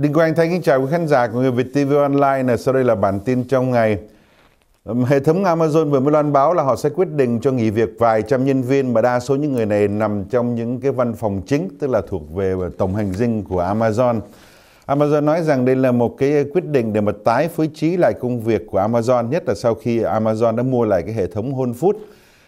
Đinh Quang Thanh kính chào quý khán giả của Người Việt TV Online. Này, sau đây là bản tin trong ngày. Hệ thống Amazon vừa mới loan báo là họ sẽ quyết định cho nghỉ việc vài trăm nhân viên mà đa số những người này nằm trong những cái văn phòng chính, tức là thuộc về tổng hành dinh của Amazon. Amazon nói rằng đây là một cái quyết định để mà tái phối trí lại công việc của Amazon, nhất là sau khi Amazon đã mua lại cái hệ thống Whole Foods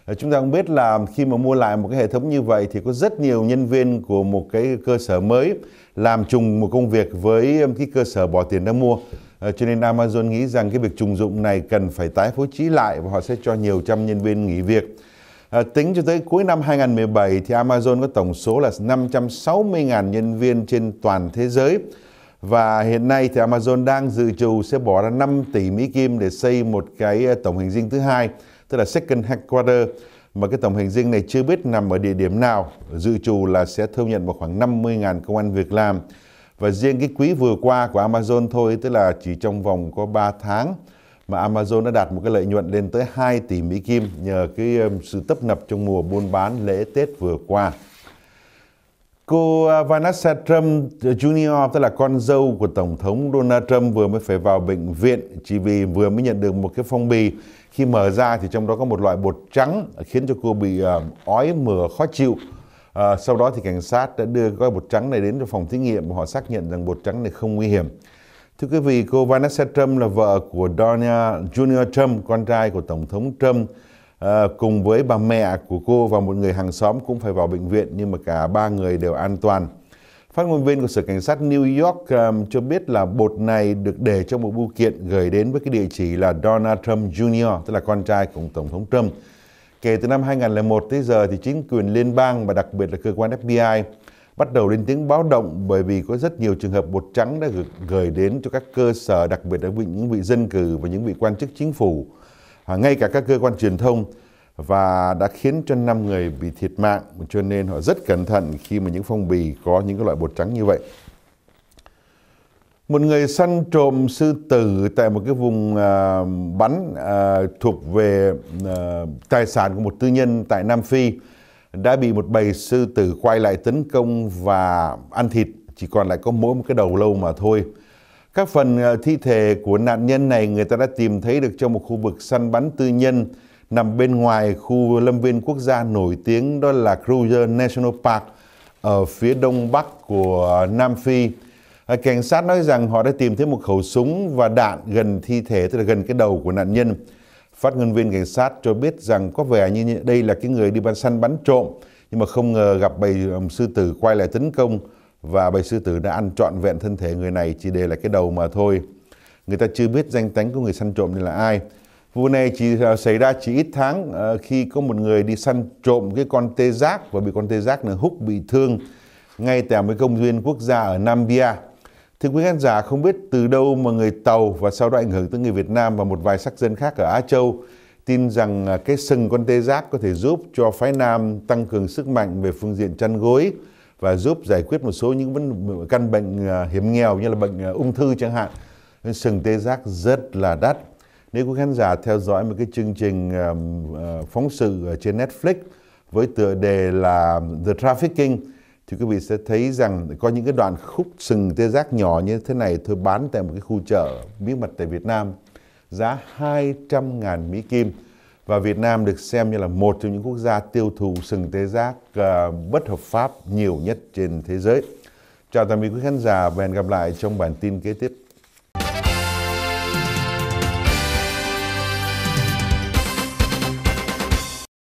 Ờ, chúng ta cũng biết là khi mà mua lại một cái hệ thống như vậy thì có rất nhiều nhân viên của một cái cơ sở mới làm trùng một công việc với cái cơ sở bỏ tiền đã mua ờ, cho nên Amazon nghĩ rằng cái việc trùng dụng này cần phải tái phối trí lại và họ sẽ cho nhiều trăm nhân viên nghỉ việc. À, tính cho tới cuối năm 2017 thì Amazon có tổng số là 560.000 nhân viên trên toàn thế giới và hiện nay thì Amazon đang dự trù sẽ bỏ ra 5 tỷ Mỹ Kim để xây một cái tổng hành dinh thứ hai tức là second headquarter mà cái tổng hành dinh này chưa biết nằm ở địa điểm nào, dự trù là sẽ thu nhận vào khoảng 50.000 công an việc làm. Và riêng cái quý vừa qua của Amazon thôi, tức là chỉ trong vòng có 3 tháng mà Amazon đã đạt một cái lợi nhuận lên tới 2 tỷ Mỹ Kim nhờ cái um, sự tấp nập trong mùa buôn bán lễ Tết vừa qua. Cô à, Vanessa Trump ờ, Jr. tức là con dâu của Tổng thống Donald Trump vừa mới phải vào bệnh viện chỉ vì vừa mới nhận được một cái phong bì khi mở ra thì trong đó có một loại bột trắng khiến cho cô bị ờ, ói mửa khó chịu. À, sau đó thì cảnh sát đã đưa gói bột trắng này đến cho phòng thí nghiệm và họ xác nhận rằng bột trắng này không nguy hiểm. Thưa quý vị, cô Vanessa Trump là vợ của Donald Jr. Trump, con trai của Tổng thống Trump à, cùng với bà mẹ của cô và một người hàng xóm cũng phải vào bệnh viện nhưng mà cả ba người đều an toàn. Phát ngôn viên của Sở Cảnh sát New York um, cho biết là bột này được để trong một bưu kiện gửi đến với cái địa chỉ là Donald Trump Jr., tức là con trai của Tổng thống Trump. Kể từ năm 2001 tới giờ thì chính quyền liên bang và đặc biệt là cơ quan FBI bắt đầu lên tiếng báo động bởi vì có rất nhiều trường hợp bột trắng đã gửi đến cho các cơ sở, đặc biệt là những vị dân cử và những vị quan chức chính phủ ngay cả các cơ quan truyền thông và đã khiến cho 5 người bị thiệt mạng cho nên họ rất cẩn thận khi mà những phong bì có những cái loại bột trắng như vậy. Một người săn trộm sư tử tại một cái vùng à, bắn à, thuộc về à, tài sản của một tư nhân tại Nam Phi đã bị một bầy sư tử quay lại tấn công và ăn thịt chỉ còn lại có mỗi một cái đầu lâu mà thôi các phần ờ, thi thể của nạn nhân này người ta đã tìm thấy được trong một khu vực săn bắn tư nhân nằm bên ngoài khu lâm viên quốc gia nổi tiếng đó là Kruger National Park ở phía đông bắc của Nam Phi. Ờ, cảnh sát nói rằng họ đã tìm thấy một khẩu súng và đạn gần thi thể, tức là gần cái đầu của nạn nhân. Phát ngôn viên cảnh sát cho biết rằng có vẻ như đây là cái người đi bắn săn bắn trộm, nhưng mà không ngờ gặp bầy sư tử quay lại tấn công và bầy sư tử đã ăn trọn vẹn thân thể người này chỉ để lại cái đầu mà thôi. Người ta chưa biết danh tánh của người săn trộm này là ai. Vụ này chỉ xảy ra chỉ ít tháng ờ, khi có một người đi săn trộm cái con tê giác và bị con tê giác này húc bị thương ngay tại một công viên quốc gia ở Namibia. Thưa quý khán giả, không biết từ đâu mà người Tàu và sau đó ảnh hưởng tới người Việt Nam và một vài sắc dân khác ở Á Châu tin rằng ờ, cái sừng con tê giác có thể giúp cho phái Nam tăng cường sức mạnh về phương diện chăn gối, và giúp giải quyết một số những vấn căn bệnh à, hiểm nghèo như là bệnh à, ung thư chẳng hạn sừng tê giác rất là đắt nếu quý khán giả theo dõi một cái chương trình à, phóng sự trên Netflix với tựa đề là The Trafficking thì quý vị sẽ thấy rằng có những cái đoạn khúc sừng tê giác nhỏ như thế này thôi bán tại một cái khu chợ bí mật tại Việt Nam giá 200.000 Mỹ Kim và Việt Nam được xem như là một trong những quốc gia tiêu thụ sừng tê giác à, bất hợp pháp nhiều nhất trên thế giới. Chào tạm biệt quý khán giả và hẹn gặp lại trong bản tin kế tiếp.